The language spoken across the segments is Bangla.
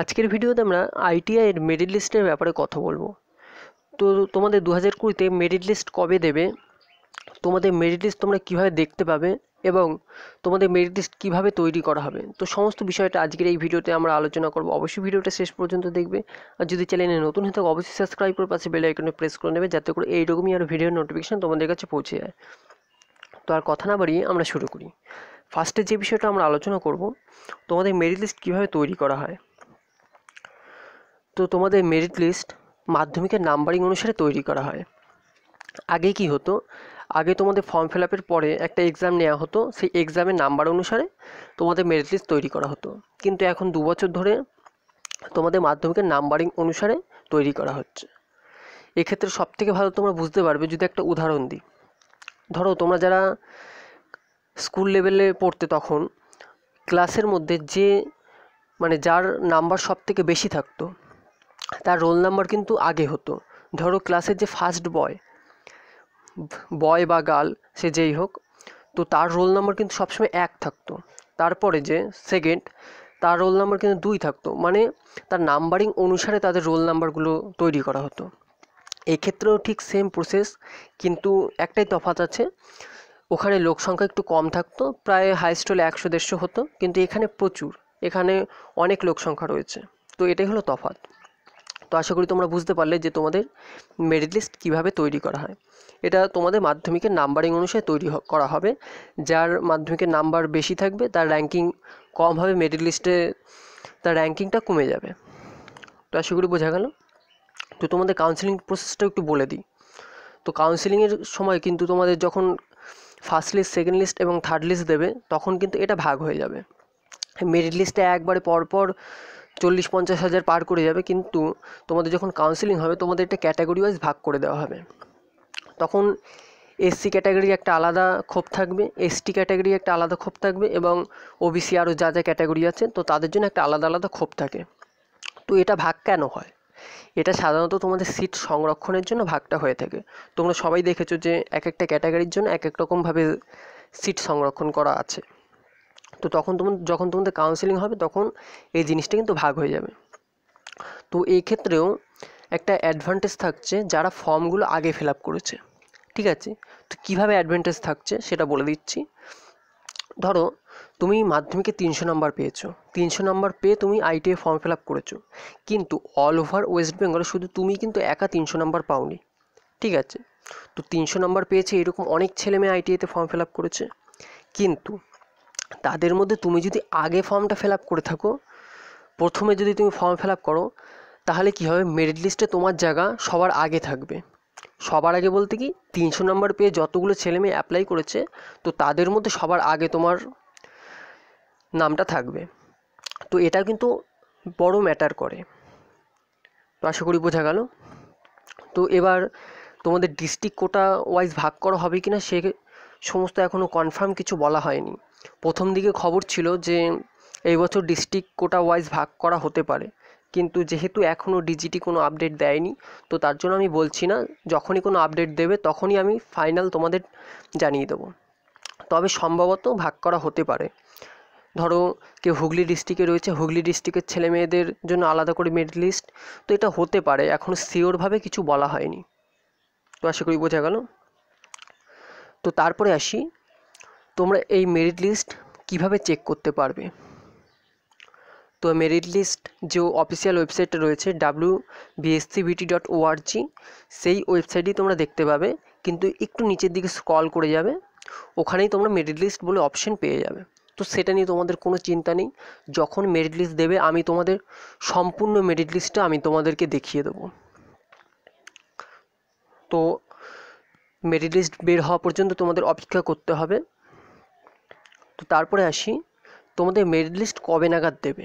আজকের ভিডিওতে আমরা আইটিআইয়ের মেরিট লিস্টের ব্যাপারে কথা বলবো তো তোমাদের দু হাজার কুড়িতে মেরিট লিস্ট কবে দেবে তোমাদের মেরিট লিস্ট তোমরা কীভাবে দেখতে পাবে এবং তোমাদের মেরিট লিস্ট কীভাবে তৈরি করা হবে তো সমস্ত বিষয়টা আজকের এই ভিডিওতে আমরা আলোচনা করব অবশ্যই ভিডিওটা শেষ পর্যন্ত দেখবে আর যদি চ্যানেলে নতুন হয়ে থাকে অবশ্যই সাবস্ক্রাইব করে পাশে বেল আইকনে প্রেস করে নেবে যাতে করে এইরকমই আর ভিডিওর নোটিফিকেশান তোমাদের কাছে পৌঁছে যায় তো আর কথা না বাড়িয়ে আমরা শুরু করি ফার্স্টে যে বিষয়টা আমরা আলোচনা করব তোমাদের মেরিট লিস্ট কীভাবে তৈরি করা হয় তো তোমাদের মেরিট লিস্ট মাধ্যমিকের নাম্বারিং অনুসারে তৈরি করা হয় আগে কি হতো আগে তোমাদের ফর্ম ফিল আপের পরে একটা এক্সাম নেওয়া হতো সেই এক্সামের নাম্বার অনুসারে তোমাদের মেরিট লিস্ট তৈরি করা হতো কিন্তু এখন দু বছর ধরে তোমাদের মাধ্যমিকের নাম্বারিং অনুসারে তৈরি করা হচ্ছে এক্ষেত্রে সবথেকে ভালো তোমরা বুঝতে পারবে যদি একটা উদাহরণ দিই ধরো তোমরা যারা স্কুল লেভেলে পড়তে তখন ক্লাসের মধ্যে যে মানে যার নাম্বার সব থেকে বেশি থাকতো তার রোল নাম্বার কিন্তু আগে হতো ধরো ক্লাসের যে ফার্স্ট বয় বয় বা গার্ল সে যেই হোক তো তার রোল নাম্বার কিন্তু সবসময় এক থাকতো তারপরে যে সেকেন্ড তার রোল নাম্বার কিন্তু দুই থাকতো মানে তার নাম্বারিং অনুসারে তাদের রোল নাম্বারগুলো তৈরি করা হতো এক্ষেত্রেও ঠিক সেম প্রসেস কিন্তু একটাই তফাৎ আছে ওখানে লোক সংখ্যা একটু কম থাকতো প্রায় হাই হলে একশো দেড়শো হতো কিন্তু এখানে প্রচুর এখানে অনেক লোক সংখ্যা রয়েছে তো এটাই হলো তফাৎ তো আশা করি তোমরা বুঝতে পারলে যে তোমাদের মেরিট লিস্ট কীভাবে তৈরি করা হয় এটা তোমাদের মাধ্যমিকের নাম্বারিং অনুসারে তৈরি করা হবে যার মাধ্যমিকের নাম্বার বেশি থাকবে তার র্যাঙ্কিং কম হবে মেরিট লিস্টে তার র্যাঙ্কিংটা কমে যাবে তো আশা করি বোঝা গেল তো তোমাদের কাউন্সিলিং প্রসেসটা একটু বলে দিই তো কাউন্সিলিংয়ের সময় কিন্তু তোমাদের যখন ফার্স্ট লিস্ট সেকেন্ড লিস্ট এবং থার্ড লিস্ট দেবে তখন কিন্তু এটা ভাগ হয়ে যাবে মেরিট লিস্টে একবারে পরপর চল্লিশ পঞ্চাশ হাজার পার করে যাবে কিন্তু তোমাদের যখন কাউন্সিলিং হবে তোমাদের একটা ক্যাটাগরি ওয়াইজ ভাগ করে দেওয়া হবে তখন এসসি ক্যাটাগরি একটা আলাদা ক্ষোভ থাকবে এসটি ক্যাটাগরি একটা আলাদা ক্ষোভ থাকবে এবং ওবিসি আরও যা যা ক্যাটাগরি আছে তো তাদের জন্য একটা আলাদা আলাদা ক্ষোভ থাকে তো এটা ভাগ কেন হয় এটা সাধারণত তোমাদের সিট সংরক্ষণের জন্য ভাগটা হয়ে থাকে তোমরা সবাই দেখেছো যে এক একটা ক্যাটাগরির জন্য এক এক রকমভাবে সিট সংরক্ষণ করা আছে তো তখন তোমার যখন তোমাদের কাউন্সেলিং হবে তখন এই জিনিসটা কিন্তু ভাগ হয়ে যাবে তো এই ক্ষেত্রেও একটা অ্যাডভান্টেজ থাকছে যারা ফর্মগুলো আগে ফিল আপ করেছে ঠিক আছে তো কীভাবে অ্যাডভান্টেজ থাকছে সেটা বলে দিচ্ছি ধরো তুমি মাধ্যমিকে তিনশো নাম্বার পেয়েছো তিনশো নাম্বার পেয়ে তুমি আইটিএ ফর্ম ফিল আপ করেছো কিন্তু অল ওভার ওয়েস্ট বেঙ্গলে শুধু তুমি কিন্তু একা তিনশো নাম্বার পাওনি ঠিক আছে তো তিনশো নাম্বার পেয়েছে এরকম অনেক ছেলে মেয়ে আইটিআইতে ফর্ম ফিল আপ করেছে কিন্তু তাদের মধ্যে তুমি যদি আগে ফর্মটা ফিল আপ করে থাকো প্রথমে যদি তুমি ফর্ম ফিল আপ করো তাহলে কী হবে মেরিট লিস্টে তোমার জায়গা সবার আগে থাকবে সবার আগে বলতে কি তিনশো নম্বর পেয়ে যতগুলো ছেলে মেয়ে অ্যাপ্লাই করেছে তো তাদের মধ্যে সবার আগে তোমার নামটা থাকবে তো এটা কিন্তু বড় ম্যাটার করে তো আশা করি বোঝা গেল তো এবার তোমাদের ডিস্ট্রিক্ট কোটা ওয়াইজ ভাগ করা হবে কি না সে সমস্ত এখনও কনফার্ম কিছু বলা হয়নি প্রথম দিকে খবর ছিল যে এই বছর ডিস্ট্রিক্ট কোটা ওয়াইজ ভাগ করা হতে পারে কিন্তু যেহেতু এখনও ডিজিটি কোনো আপডেট দেয়নি তো তার জন্য আমি বলছি না যখনই কোনো আপডেট দেবে তখনই আমি ফাইনাল তোমাদের জানিয়ে দেবো তবে সম্ভবত ভাগ করা হতে পারে ধরো কেউ হুগলি ডিস্ট্রিক্টে রয়েছে হুগলি ডিস্ট্রিক্টের ছেলে মেয়েদের জন্য আলাদা করে মেরিট লিস্ট তো এটা হতে পারে এখন সিওরভাবে কিছু বলা হয়নি তো আশা করি বোঝা গেল তো তারপরে আসি তোমরা এই মেরিট লিস্ট কিভাবে চেক করতে পারবে তো মেরিট লিস্ট যে অফিসিয়াল ওয়েবসাইট রয়েছে ডাব্লিউ বিএসসিবিটি ডট ওআরজি সেই ওয়েবসাইটই তোমরা দেখতে পাবে কিন্তু একটু নিচের দিকে স্ক্রল করে যাবে ওখানেই তোমরা মেরিট লিস্ট বলে অপশন পেয়ে যাবে তো সেটা নিয়ে তোমাদের কোনো চিন্তা নেই যখন মেরিট লিস্ট দেবে আমি তোমাদের সম্পূর্ণ মেরিট লিস্টটা আমি তোমাদেরকে দেখিয়ে দেবো তো মেরিট লিস্ট বের হওয়া পর্যন্ত তোমাদের অপেক্ষা করতে হবে তো তারপরে আসি তোমাদের মেরিট লিস্ট কবে নাগাদ দেবে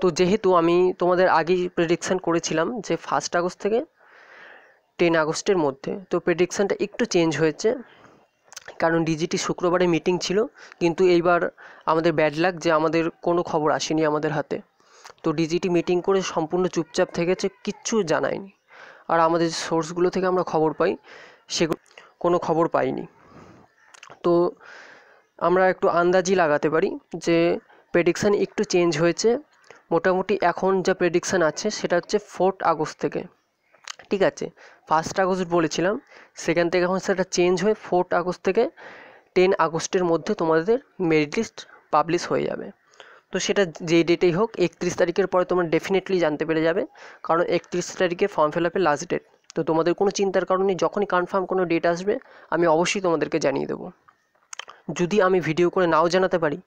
তো যেহেতু আমি তোমাদের আগেই প্রেডিকশান করেছিলাম যে ফার্স্ট আগস্ট থেকে টেন আগস্টের মধ্যে তো প্রেডিকশানটা একটু চেঞ্জ হয়েছে কারণ ডিজিটি শুক্রবারে মিটিং ছিল কিন্তু এইবার আমাদের ব্যাড লাগ যে আমাদের কোনো খবর আসেনি আমাদের হাতে তো ডিজিটি মিটিং করে সম্পূর্ণ চুপচাপ থেকেছে কিচ্ছু জানায়নি আর আমাদের সোর্সগুলো থেকে আমরা খবর পাই সেগুলো কোনো খবর পাইনি তো আমরা একটু আন্দাজি লাগাতে পারি যে প্রেডিকশান একটু চেঞ্জ হয়েছে মোটামুটি এখন যা প্রেডিকশান আছে সেটা হচ্ছে ফোর্থ আগস্ট থেকে ঠিক আছে ফার্স্ট আগস্ট বলেছিলাম সেখান থেকে এখন সেটা চেঞ্জ হয়ে ফোর্থ আগস্ট থেকে টেন আগস্টের মধ্যে তোমাদের মেরিট লিস্ট পাবলিশ হয়ে যাবে তো সেটা যেই ডেটেই হোক একত্রিশ তারিখের পরে তোমরা ডেফিনেটলি জানতে পেরে যাবে কারণ একত্রিশ তারিখে ফর্ম ফিল আপের লাস্ট ডেট তো তোমাদের কোনো চিন্তার কারণে যখনই কনফার্ম কোনো ডেট আসবে আমি অবশ্যই তোমাদেরকে জানিয়ে দেবো যদি আমি ভিডিও করে নাও জানাতে পারি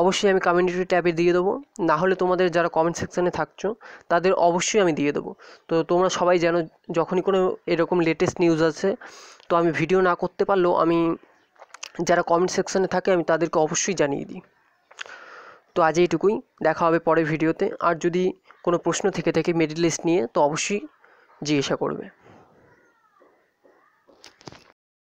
অবশ্যই আমি কমিউনিটি ট্যাবে দিয়ে দেবো না হলে তোমাদের যারা কমেন্ট সেকশানে থাকছো তাদের অবশ্যই আমি দিয়ে দেবো তো তোমরা সবাই যেন যখনই কোনো এরকম লেটেস্ট নিউজ আছে তো আমি ভিডিও না করতে পারলেও আমি যারা কমেন্ট সেকশানে থাকে আমি তাদেরকে অবশ্যই জানিয়ে দিই তো আজ এইটুকুই দেখা হবে পরের ভিডিওতে আর যদি কোনো প্রশ্ন থেকে থাকে মেরিট লিস্ট নিয়ে তো অবশ্যই জিজ্ঞাসা করবে